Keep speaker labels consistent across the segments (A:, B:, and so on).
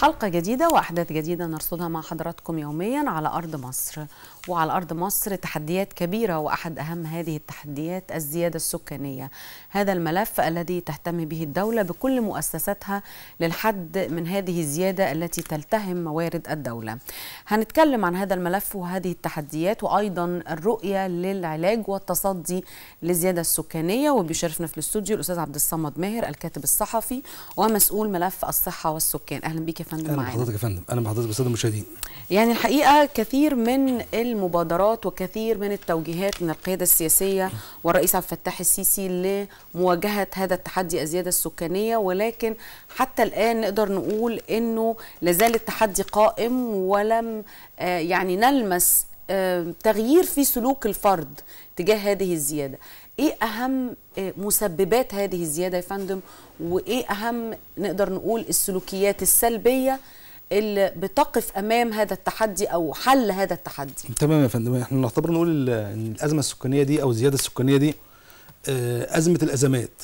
A: حلقة جديدة وأحداث جديدة نرصدها مع حضراتكم يوميا على أرض مصر وعلى أرض مصر تحديات كبيرة وأحد أهم هذه التحديات الزيادة السكانية هذا الملف الذي تهتم به الدولة بكل مؤسساتها للحد من هذه الزيادة التي تلتهم موارد الدولة هنتكلم عن هذا الملف وهذه التحديات وأيضا الرؤية للعلاج والتصدي للزيادة السكانية وبيشرفنا في الاستوديو الأستاذ عبد الصمد ماهر الكاتب الصحفي ومسؤول ملف الصحة والسكان أهلا بك يا فندم معانا حضرتك يا
B: فندم انا بحضرتك بالساده المشاهدين
A: يعني الحقيقه كثير من المبادرات وكثير من التوجيهات من القياده السياسيه والرئيس عبد الفتاح السيسي لمواجهه هذا التحدي الزياده السكانيه ولكن حتى الان نقدر نقول انه لازال التحدي قائم ولم آه، يعني نلمس آه، تغيير في سلوك الفرد تجاه هذه الزياده ايه اهم آه، مسببات هذه الزياده يا فندم وايه اهم نقدر نقول السلوكيات السلبيه اللي بتقف امام هذا التحدي او حل هذا التحدي
B: تمام يا فندم احنا نعتبر نقول ان الازمه السكانيه دي او الزياده السكانيه دي آه، ازمه الازمات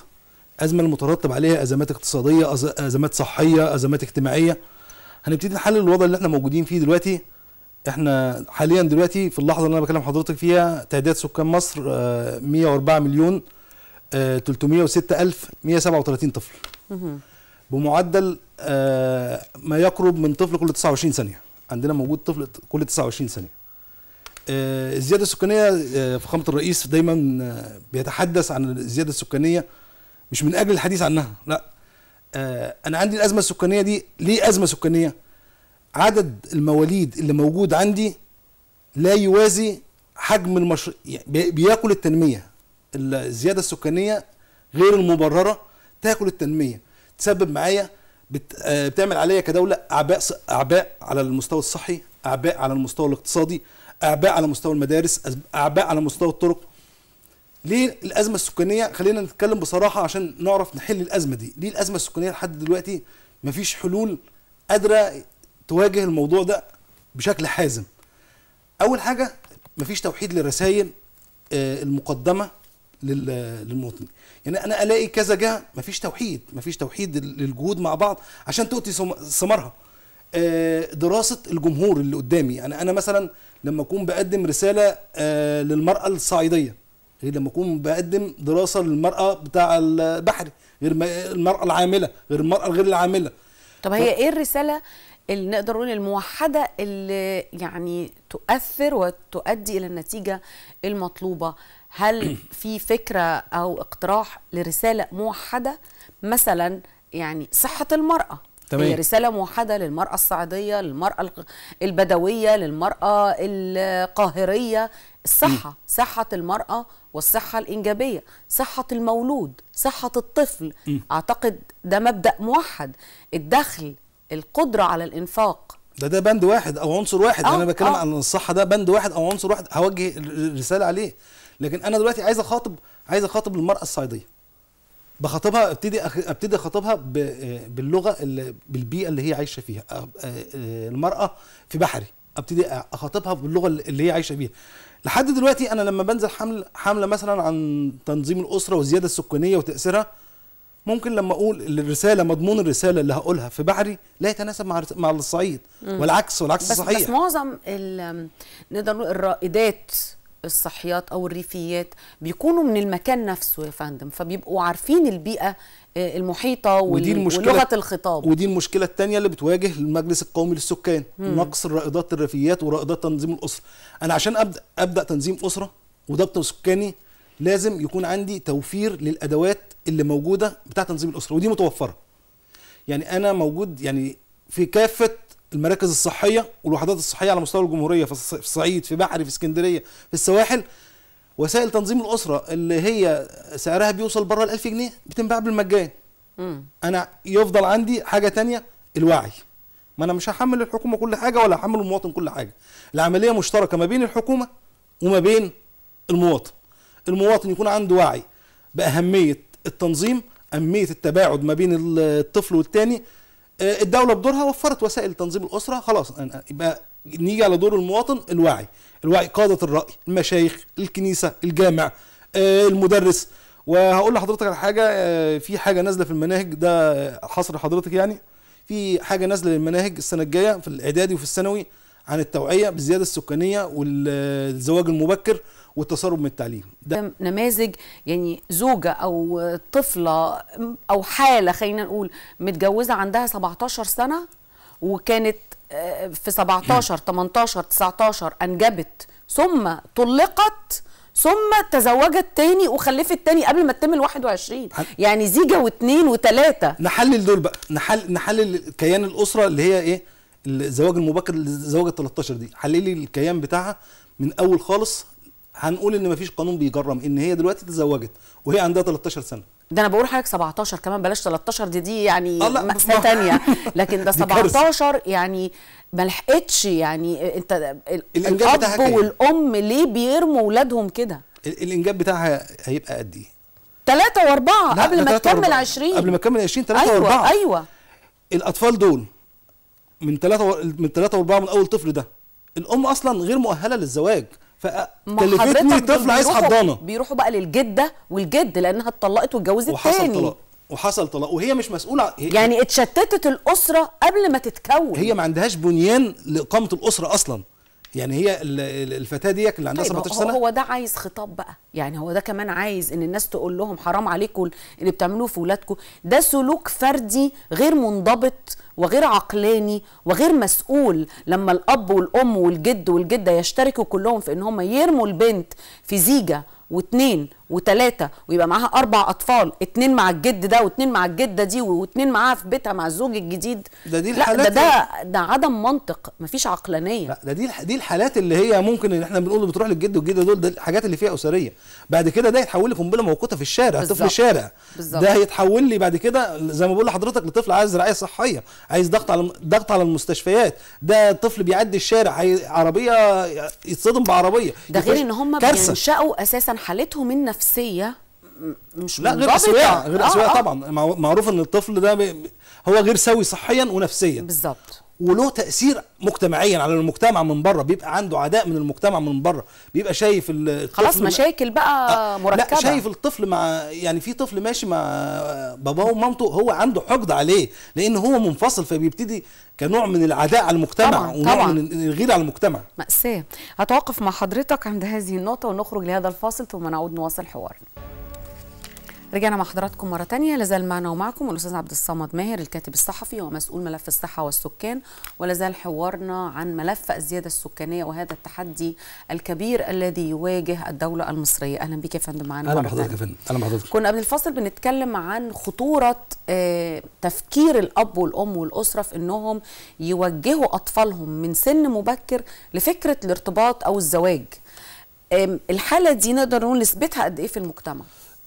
B: ازمه المترتب عليها ازمات اقتصاديه ازمات صحيه ازمات اجتماعيه هنبتدي نحلل الوضع اللي احنا موجودين فيه دلوقتي احنا حاليا دلوقتي في اللحظه اللي انا بكلم حضرتك فيها تعداد سكان مصر 104 آه، مليون 306137 آه، طفل بمعدل آه، ما يقرب من طفل كل 29 ثانيه عندنا موجود طفل كل 29 ثانيه الزياده السكانيه فخامه الرئيس دايما بيتحدث عن الزياده السكانيه مش من اجل الحديث عنها لا انا عندي الازمه السكانيه دي ليه ازمه سكانيه عدد المواليد اللي موجود عندي لا يوازي حجم المشروع يعني بياكل التنميه الزياده السكانيه غير المبرره تاكل التنميه تسبب معايا بت... آه، بتعمل عليا كدوله اعباء اعباء على المستوى الصحي اعباء على المستوى الاقتصادي اعباء على مستوى المدارس اعباء على مستوى الطرق ليه الازمه السكانيه خلينا نتكلم بصراحه عشان نعرف نحل الازمه دي ليه الازمه السكانيه لحد دلوقتي مفيش حلول قادره تواجه الموضوع ده بشكل حازم اول حاجه مفيش توحيد للرسائل آه، المقدمه للمواطن يعني انا الاقي كذا جهه مفيش توحيد مفيش توحيد للجهود مع بعض عشان تؤتي ثمارها آه، دراسه الجمهور اللي قدامي يعني انا مثلا لما اكون بقدم رساله آه، للمراه الصعيديه غير لما اكون بقدم دراسه للمراه بتاع البحري غير المراه العامله غير المراه غير العامله طب هي
A: ايه الرساله اللي نقدر نقول الموحده اللي يعني تؤثر وتؤدي الى النتيجه المطلوبه هل في فكره او اقتراح لرساله موحده مثلا يعني صحه المراه تمام. هي رسالة موحدة للمرأة الصعيدية للمرأة البدوية للمرأة القاهرية الصحة م. صحة المرأة والصحة الإنجابية صحة المولود صحة الطفل م. أعتقد ده مبدأ موحد الدخل القدره على الانفاق ده
B: ده بند واحد او عنصر
A: واحد يعني آه، انا بتكلم آه. عن
B: الصحه ده بند واحد او عنصر واحد هوجه الرساله عليه لكن انا دلوقتي عايز اخاطب عايز اخاطب المراه الصعيديه بخاطبها ابتدي ابتدي اخاطبها باللغه اللي بالبيئه اللي هي عايشه فيها المراه في بحري ابتدي اخاطبها باللغه اللي هي عايشه بيها لحد دلوقتي انا لما بنزل حمل حمله مثلا عن تنظيم الاسره والزياده السكانيه وتاثيرها ممكن لما اقول الرساله مضمون الرساله اللي هقولها في بحري لا يتناسب مع مع الصعيد والعكس والعكس بس صحيح بس
A: معظم نقدر نقول الرائدات الصحيات او الريفيات بيكونوا من المكان نفسه يا فندم فبيبقوا عارفين البيئه آه، المحيطه ودي ولغه الخطاب ودي
B: المشكله الثانيه اللي بتواجه المجلس القومي للسكان نقص الرائدات الريفيات ورائدات تنظيم الاسره انا عشان ابدا ابدا تنظيم اسره وضبط سكاني لازم يكون عندي توفير للادوات اللي موجوده بتاع تنظيم الاسره ودي متوفره يعني انا موجود يعني في كافه المراكز الصحيه والوحدات الصحيه على مستوى الجمهوريه في الصعيد في بحري في اسكندريه في السواحل وسائل تنظيم الاسره اللي هي سعرها بيوصل بره ال 1000 جنيه بتنباع بالمجان انا يفضل عندي حاجه تانية الوعي ما انا مش هحمل الحكومه كل حاجه ولا هحمل المواطن كل حاجه العمليه مشتركه ما بين الحكومه وما بين المواطن المواطن يكون عنده وعي باهميه التنظيم اهميه التباعد ما بين الطفل والتاني آه، الدوله بدورها وفرت وسائل تنظيم الاسره خلاص يبقى نيجي على دور المواطن الوعي الوعي قاده الراي المشايخ الكنيسه الجامع آه، المدرس وهقول لحضرتك على حاجه آه، في حاجه نازله في المناهج ده حصر حضرتك يعني في حاجه نازله للمناهج السنه الجايه في الاعدادي وفي الثانوي عن التوعيه بالزياده السكانيه والزواج المبكر والتسرب من التعليم
A: ده نماذج يعني زوجه او طفله او حاله خلينا نقول متجوزه عندها 17 سنه وكانت آه، في 17 18 19 انجبت ثم طلقت ثم تزوجت تاني وخلفت تاني قبل ما تتم ال 21
B: يعني زيجه واثنين وثلاثه نحلل دول بقى نحل نحلل كيان الاسره اللي هي ايه الزواج المبكر الزواج ال 13 دي حللي الكيان بتاعها من اول خالص هنقول ان مفيش قانون بيجرم ان هي دلوقتي تزوجت وهي عندها 13
A: سنه ده انا بقول حضرتك 17 كمان بلاش 13 دي دي يعني مأساة ثانيه لكن ده 17 يعني ما لحقتش يعني انت الاب والام ليه بيرموا اولادهم كده
B: الانجاب بتاعها هيبقى قد ايه
A: ثلاثة وأربعة قبل ما تكمل 20 قبل ما تكمل 20 ثلاثة أيوة وأربعة أيوة
B: الأطفال دول من ثلاثة و... من ثلاثة وأربعة من أول طفل ده الأم أصلا غير مؤهلة للزواج فكلفتني طفل عايز حضانه
A: بيروحوا بقى للجده والجد لانها اتطلقت واتجوزت تاني وحصل طلاق وهي مش مسؤوله يعني اتشتتت الاسره قبل ما تتكون هي ما
B: عندهاش بنيان لاقامه الاسره اصلا يعني هي الفتاه
A: ديك اللي عندها 17 طيب، سنه هو ده عايز خطاب بقى يعني هو ده كمان عايز ان الناس تقول لهم حرام عليكم اللي بتعملوه في ولادكم ده سلوك فردي غير منضبط وغير عقلاني وغير مسؤول لما الاب والام والجد والجده يشتركوا كلهم في ان هم يرموا البنت في زيجه واتنين وثلاثة ويبقى معاها أربع أطفال اتنين مع الجد ده واتنين مع الجدة دي واتنين معاها في بيتها مع الزوج الجديد ده دي الحالات لا ده, ده ده عدم منطق مفيش عقلانية لا ده دي دي الحالات اللي هي ممكن ان احنا
B: بنقول بتروح للجد والجدة دول ده الحاجات اللي فيها أسرية بعد كده ده يتحول قنبلة موقوتة في الشارع طفل الشارع بالزبط. ده هيتحول لي بعد كده زي ما بقول لحضرتك لطفل عايز رعاية صحية عايز ضغط على ضغط على المستشفيات ده طفل بيعدي الشارع عربية يتصدم بعربية ده غير ان هم بينشأوا
A: اساسا حالتهم النفسية نفسيه
B: مش لا غير اسوياء غير اسوياء آه طبعا معروف ان الطفل ده هو غير سوي صحيا ونفسيا بالظبط وله تاثير مجتمعيا على المجتمع من بره بيبقى عنده عداء من المجتمع من بره بيبقى شايف الطفل خلاص
A: مشاكل بقى آه، مركبه لا شايف
B: الطفل مع يعني في طفل ماشي مع باباه ومامته هو عنده حقد عليه لان هو منفصل فبيبتدي كنوع من العداء على المجتمع طبعا ونوع طبعا من الغيره على المجتمع
A: مأساة هتوقف مع حضرتك عند هذه النقطه ونخرج لهذا الفاصل ثم نعود نواصل حوارنا رجعنا مع حضراتكم مرة تانية لازال معنا ومعكم الأستاذ عبد الصمد ماهر الكاتب الصحفي ومسؤول ملف الصحة والسكان ولازال حوارنا عن ملف الزيادة السكانية وهذا التحدي الكبير الذي يواجه الدولة المصرية أهلا بك يا فندم معانا أهلا بحضرتك يا فندم أهلا بحضرتك كنا قبل الفاصل بنتكلم عن خطورة آه، تفكير الأب والأم والأسرة في أنهم يوجهوا أطفالهم من سن مبكر لفكرة الارتباط أو الزواج الحالة دي نقدر نقول نسبتها قد إيه في المجتمع؟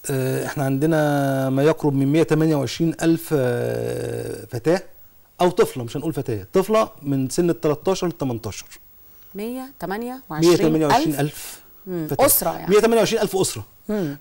B: آه، احنا عندنا ما يقرب من 128 ألف آه، فتاة أو طفلة مش هنقول فتاة طفلة من سن ال 13 ل 18
A: 128 ألف أسرة يعني
B: 128 ألف أسرة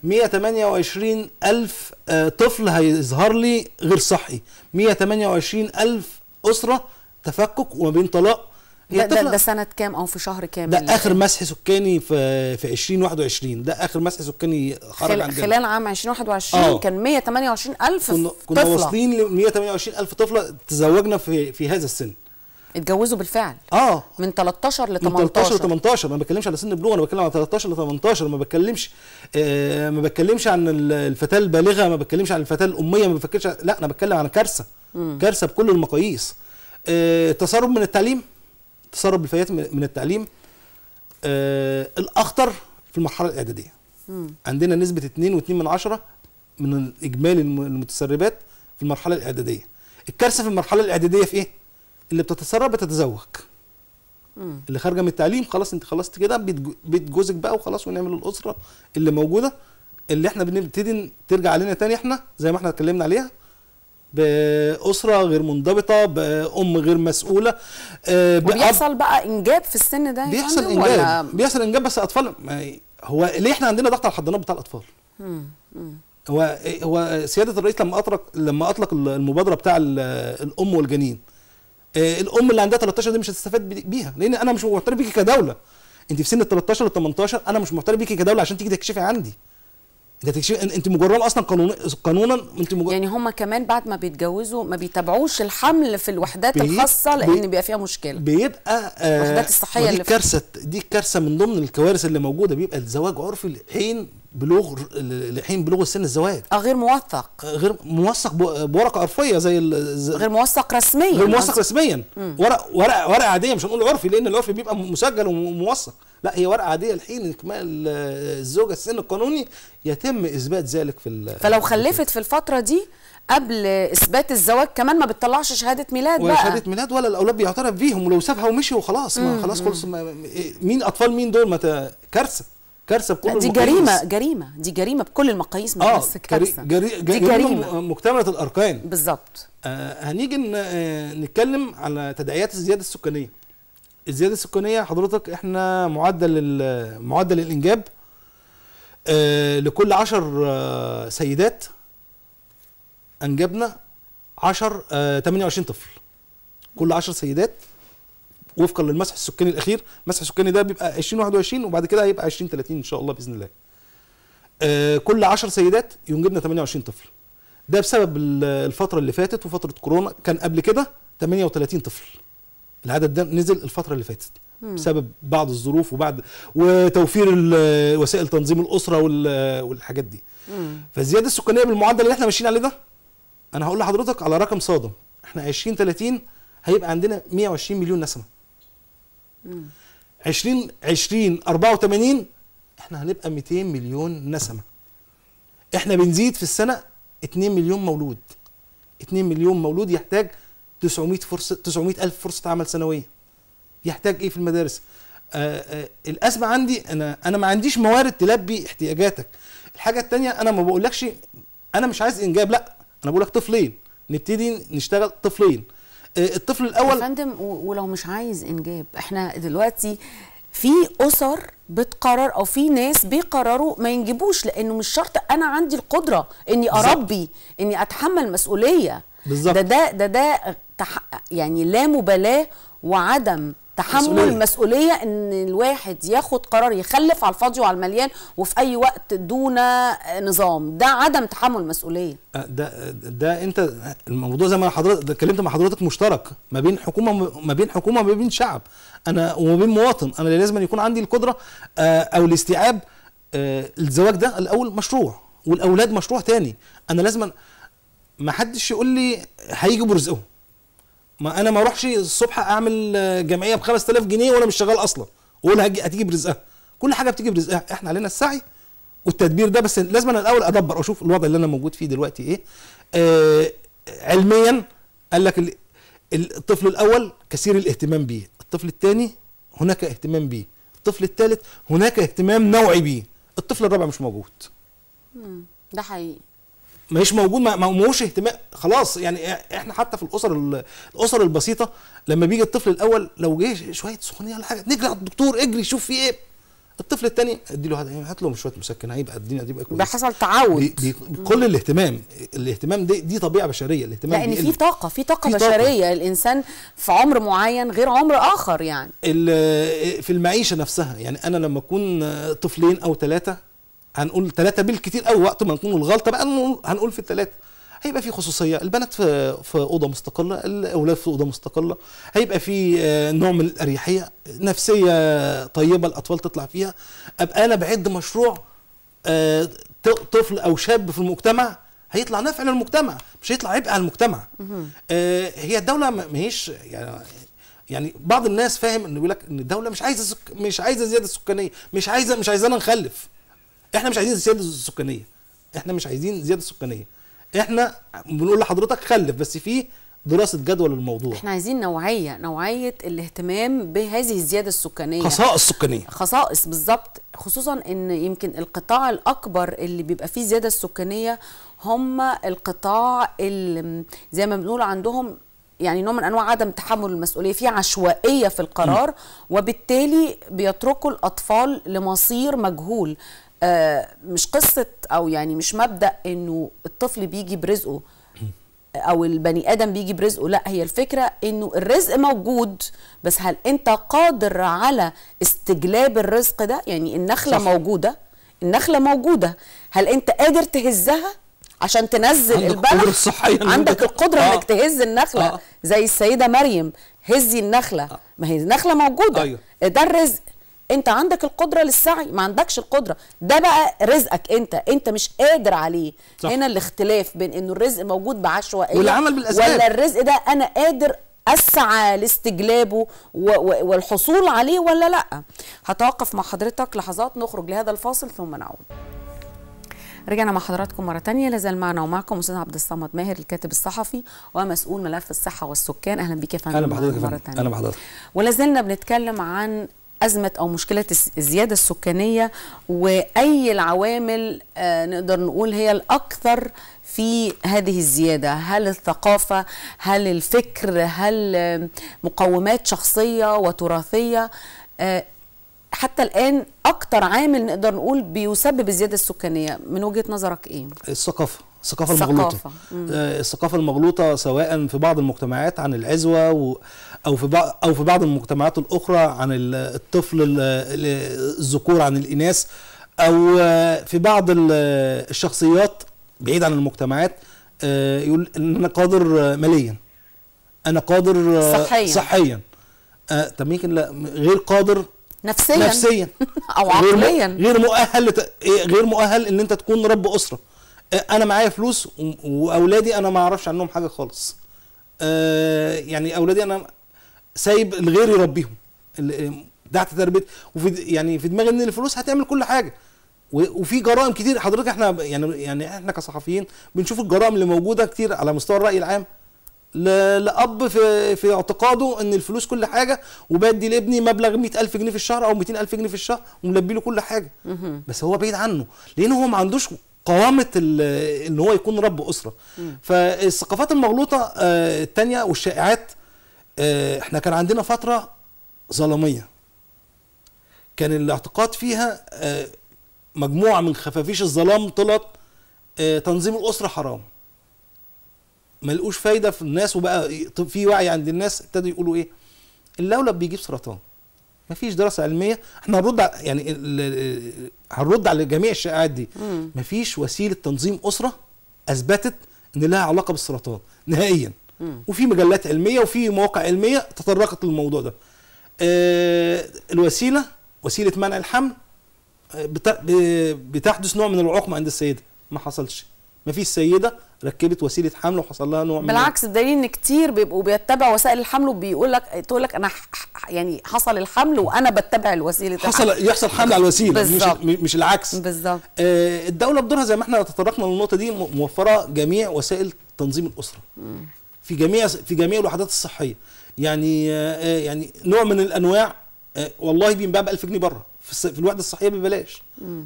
B: 128 ألف طفل هيظهر لي غير صحي 128 ألف أسرة تفكك وما بين طلاق ده, ده, ده
A: سنه كام او في شهر كام ده اخر
B: مسح سكاني في في 2021 ده اخر مسح سكاني خرج خل... عندنا خلال
A: عام 2021 آه. كان 128000 طفلة كنا واصلين
B: ل 128000 طفله تزوجنا في في هذا السن
A: اتجوزوا بالفعل اه من 13 ل 18 من 13 ل
B: 18 ما بتكلمش على سن بلوغ انا بتكلم على 13 ل 18 ما بتكلمش آه ما بتكلمش عن الفتاه البالغه ما بتكلمش عن الفتاه الاميه ما بفكرش لا انا بتكلم عن كارثه كارثه بكل المقاييس آه تسرب من التعليم تسرب الفتيات من التعليم آه، الاخطر في المرحله الاعداديه مم. عندنا نسبه 2.2 من عشرة من اجمالي المتسربات في المرحله الاعداديه الكارثه في المرحله الاعداديه في ايه اللي بتتسرب بتتزوج اللي خارجه من التعليم خلاص انت خلصت كده بيت جوزك بقى وخلاص ونعمل الاسره اللي موجوده اللي احنا بنبتدي ترجع علينا تاني احنا زي ما احنا اتكلمنا عليها باسره غير منضبطه بام غير مسؤوله آه، بيحصل بقى انجاب في السن
A: ده يعني بيحصل انجاب ولا؟
B: بيحصل انجاب بس اطفال هو ليه احنا عندنا ضغط على الحضانات بتاع الاطفال هو هو سياده الرئيس لما اطلق لما اطلق المبادره بتاع الام والجنين آه، الام اللي عندها 13 دي مش هتستفاد بيها لان انا مش معترف بيكي كدوله انت في سن ال 13
A: ل 18 انا مش معترف بيكي كدوله عشان تيجي تكشفي عندي ده تكشف انت مجرمه اصلا قانون قانونا انت مجرمة يعني هم كمان بعد ما بيتجوزوا ما بيتابعوش الحمل في الوحدات بيب... الخاصه لان بيبقى فيها مشكله بيبقى آه الوحدات الصحيه دي كارثه
B: دي كارثه من ضمن الكوارث اللي موجوده بيبقى الزواج عرفي حين بلوغ لحين بلوغ سن الزواج اه غير موثق غير موثق بورقه عرفيه زي غير موثق رسميا غير موثق رسميا ورق ورق ورقه عاديه مش هنقول عرفي لان العرفي بيبقى مسجل وموثق لا هي ورقه عاديه لحين اكمال الزوجه آه، السن القانوني يتم اثبات ذلك في فلو خلفت
A: في الفتره دي قبل اثبات الزواج كمان ما بتطلعش شهاده ميلاد ولا بقى شهاده
B: ميلاد ولا الاولاد بيعترف بيهم ولو سابها ومشي وخلاص ما خلاص خلص إيه، مين اطفال مين دول ما كارثه كارثه بكل دي المقاييس. جريمه
A: جريمه دي جريمه بكل المقاييس مش آه، بس كارثه جري... جري... دي جريمه
B: مكتمله الاركان بالظبط آه هنيجي آه، نتكلم على تداعيات الزياده السكانيه الزياده السكانيه حضرتك احنا معدل معدل الانجاب آه لكل 10 آه سيدات انجبنا 10 28 آه، طفل كل 10 سيدات وفقا للمسح السكاني الاخير المسح السكاني ده بيبقى 2021 وبعد كده هيبقى 2030 ان شاء الله باذن الله آه، كل 10 سيدات ينجبنا 28 طفل ده بسبب الفتره اللي فاتت وفتره كورونا كان قبل كده 38 طفل العدد ده نزل الفتره اللي فاتت بسبب بعض الظروف وبعد وتوفير وسائل تنظيم الاسره والحاجات دي فالزياده السكانيه بالمعدل اللي احنا ماشيين عليه ده انا هقول لحضرتك على رقم صادم احنا 2030 هيبقى عندنا 120 مليون نسمه 20 20 84 احنا هنبقى 200 مليون نسمه احنا بنزيد في السنه 2 مليون مولود 2 مليون مولود يحتاج 900 فرصه 900 الف فرصه عمل سنويه يحتاج ايه في المدارس آآ آه، آآ آه، الازمه عندي انا انا ما عنديش موارد تلبي احتياجاتك الحاجه الثانيه انا ما بقولكش انا مش عايز انجاب لا انا بقولك طفلين نبتدي نشتغل طفلين آه، الطفل
A: الاول يا فندم ولو مش عايز انجاب احنا دلوقتي في اسر بتقرر او في ناس بيقرروا ما ينجبوش لانه مش شرط انا عندي القدره اني اربي اني اتحمل مسؤوليه بالظبط ده ده ده ده يعني لا مبالاه وعدم تحمل مسؤوليه ان الواحد ياخد قرار يخلف على الفاضي وعلى المليان وفي اي وقت دون نظام ده عدم تحمل مسؤوليه
B: أه، ده ده انت الموضوع زي ما حضرتك اتكلمت مع حضرتك مشترك ما بين حكومه ما بين حكومه ما بين شعب انا وما بين مواطن انا لازم أن يكون عندي القدره أه، او الاستيعاب أه، الزواج ده الاول مشروع والاولاد مشروع تاني انا لازم ما حدش يقول لي هيجي برزقهم ما انا ما اروحش الصبح اعمل جمعيه ب 5000 جنيه وانا مش شغال اصلا واقول هتيجي برزقها كل حاجه بتيجي برزقها احنا علينا السعي والتدبير ده بس لازم انا الاول ادبر واشوف الوضع اللي انا موجود فيه دلوقتي ايه آه علميا قال لك الطفل الاول كثير الاهتمام بيه الطفل الثاني هناك اهتمام بيه الطفل الثالث هناك اهتمام نوعي بيه الطفل الرابع مش موجود ده حقيقي مش موجود ما موش اهتمام خلاص يعني احنا حتى في الاسر الاسر البسيطه لما بيجي الطفل الاول لو جه شويه سخونيه ولا حاجه نجري على الدكتور اجري شوف في ايه الطفل الثاني ادي له هات له شويه مسكن هيبقى الدنيا دي بقى كويسه حصل تعود كل الاهتمام الاهتمام دي دي طبيعه بشريه الاهتمام لان في طاقه
A: في طاقه بشريه طاقة. الانسان في عمر معين غير عمر اخر يعني
B: في المعيشه نفسها يعني انا لما اكون طفلين او ثلاثه هنقول ثلاثه بالكثير قوي وقت ما نكون الغلطه بقى هنقول في الثلاثه هيبقى في خصوصيه البنات في في اوضه مستقله الاولاد في اوضه مستقله هيبقى في آه، نوع من الاريحيه نفسيه طيبه الاطفال تطلع فيها ابقى انا بعد مشروع آه، طفل او شاب في المجتمع هيطلع نافع للمجتمع مش هيطلع عبء على المجتمع آه، هي الدوله ما هيش يعني يعني بعض الناس فاهم انه بيقول لك ان الدوله مش عايزه سك... مش عايزه زياده سكانيه مش عايزه مش عايزانا نخلف احنا مش عايزين زياده سكانيه احنا مش عايزين زياده سكانيه احنا بنقول لحضرتك خلف بس في دراسه جدوى للموضوع احنا
A: عايزين نوعيه نوعيه الاهتمام بهذه الزياده السكانيه خصائص سكانيه خصائص بالظبط خصوصا ان يمكن القطاع الاكبر اللي بيبقى فيه زياده سكانيه هم القطاع اللي زي ما بنقول عندهم يعني نوع من انواع عدم تحمل المسؤوليه في عشوائيه في القرار وبالتالي بيتركوا الاطفال لمصير مجهول آه، مش قصه او يعني مش مبدا انه الطفل بيجي برزقه او البني ادم بيجي برزقه لا هي الفكره انه الرزق موجود بس هل انت قادر على استجلاب الرزق ده يعني النخله صح. موجوده النخله موجوده هل انت قادر تهزها عشان تنزل عندك البلح عندك القدره انك آه. تهز النخله آه. زي السيده مريم هزي النخله آه. ما هي النخله موجوده أيوه. ده الرزق انت عندك القدره للسعي ما عندكش القدره ده بقى رزقك انت انت مش قادر عليه صح. هنا الاختلاف بين انه الرزق موجود بعشوائيه والعمل بالاسباب ولا الرزق ده انا قادر اسعى لاستجلابه والحصول عليه ولا لا هتوقف مع حضرتك لحظات نخرج لهذا الفاصل ثم نعود رجعنا مع حضراتكم مرة تانية لازال معنا ومعكم أستاذ عبد الصمد ماهر الكاتب الصحفي ومسؤول ملف الصحة والسكان أهلا بيك يا فندم أهلا بحضرتك مرة تانية أهلا بحضرتك ولا زلنا بنتكلم عن ازمه او مشكله الزياده السكانيه واي العوامل آه، نقدر نقول هي الاكثر في هذه الزيادة هل الثقافة هل الفكر هل مقومات شخصية وتراثية آه، حتى الآن اكثر عامل نقدر نقول بيسبب الزيادة السكانية من وجهة نظرك إيه؟
B: الثقافة الثقافه المغلوطه آه، الثقافه المغلوطه سواء في بعض المجتمعات عن العزوه و... او في بعض او في بعض المجتمعات الاخرى عن الطفل الذكور عن الاناث او آه، في بعض الشخصيات بعيد عن المجتمعات آه، يقول ان انا قادر ماليا انا قادر صحيا صحيا طب يمكن لا غير قادر
A: نفسيا نفسيا او عقليا غير
B: مؤهل إيه، غير مؤهل ان انت تكون رب اسره انا معايا فلوس واولادي انا ما اعرفش عنهم حاجه خالص آه، يعني اولادي انا سايب الغير يربيهم تحت تربيه وفي يعني في دماغي ان الفلوس هتعمل كل حاجه وفي جرائم كتير حضرتك احنا يعني يعني احنا كصحفيين بنشوف الجرائم اللي موجوده كتير على مستوى الراي العام لاب في في اعتقاده ان الفلوس كل حاجه وبدي لابني مبلغ 100000 جنيه في الشهر او 200000 جنيه في الشهر وملبي له كل حاجه بس هو بعيد عنه لان هو ما عندوش قوامه ان هو يكون رب اسره فالثقافات المغلوطه آه، التانية والشائعات آه، احنا كان عندنا فتره ظلاميه كان الاعتقاد فيها آه، مجموعه من خفافيش الظلام طلعت تنظيم الاسره حرام ملقوش فايده في الناس وبقى في وعي عند الناس ابتدوا يقولوا ايه اللولب بيجيب سرطان مفيش دراسه علميه احنا هنرد على يعني هنرد على جميع الشائعات دي ما مفيش وسيله تنظيم اسره اثبتت ان لها علاقه بالسرطان نهائيا وفي مجلات علميه وفي مواقع علميه تطرقت للموضوع ده آه الوسيله وسيله منع الحمل آه، آه، بتحدث نوع من العقم عند السيده ما حصلش مفيش سيده ركبت وسيله حمل وحصل لها نوع من بالعكس
A: الدليل ان كتير بيبقوا بيتبعوا وسائل الحمل وبيقول لك تقول لك انا يعني حصل الحمل وانا بتبع الوسيله حصل الحمل. يحصل حمل على الوسيله
B: مش مش العكس بالظبط آه الدوله بدورها زي ما احنا تطرقنا للنقطه دي موفره جميع وسائل تنظيم الاسره في جميع في جميع الوحدات الصحيه يعني آه, آه، يعني نوع من الانواع آه والله بينباع ب 1000 جنيه بره في الوحده الصحيه ببلاش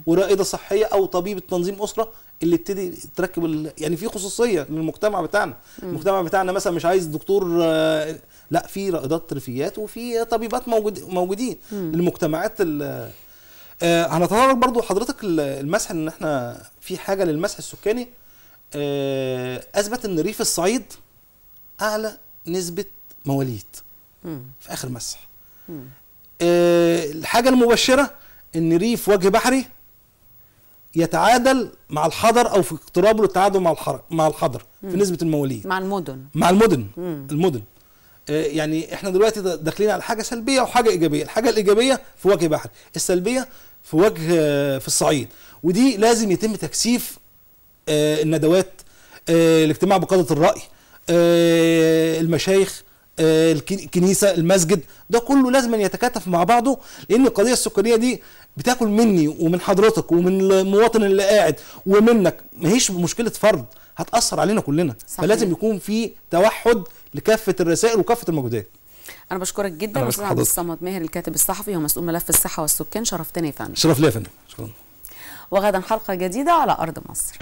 B: ورائده صحيه او طبيب تنظيم اسره اللي ابتدي تركب ال... يعني في خصوصيه للمجتمع بتاعنا مم. المجتمع بتاعنا مثلا مش عايز دكتور آه، لا في رائدات ترفيات وفي طبيبات موجود... موجودين مم. المجتمعات ال... آه هنتطرق برضو حضرتك المسح ان احنا في حاجه للمسح السكاني آه اثبت ان ريف الصعيد اعلى نسبه مواليد في اخر مسح آه الحاجه المبشره ان ريف وجه بحري يتعادل مع الحضر او في اقترابه للتعادل مع الحر... مع الحضر مم. في نسبه المواليد
A: مع المدن مع المدن مم.
B: المدن آه يعني احنا دلوقتي داخلين على حاجه سلبيه وحاجه ايجابيه الحاجه الايجابيه في وجه بحر السلبيه في وجه آه في الصعيد ودي لازم يتم تكثيف آه الندوات آه، الاجتماع بقاده الراي آه، المشايخ آه، الكنيسه المسجد ده كله لازم يتكاتف مع بعضه لان القضيه السكانيه دي بتاكل مني ومن حضرتك ومن المواطن اللي قاعد ومنك ما هيش مشكله فرد هتاثر علينا كلنا صحيح. فلازم يكون في توحد لكافه الرسائل وكافه المجهودات
A: انا بشكرك جدا أنا بشكرك عبد الصمد ماهر الكاتب الصحفي ومسؤول ملف الصحه والسكان شرفتني يا فندم شرف
B: ليا يا فندم شكرا
A: وغدا حلقه جديده على ارض مصر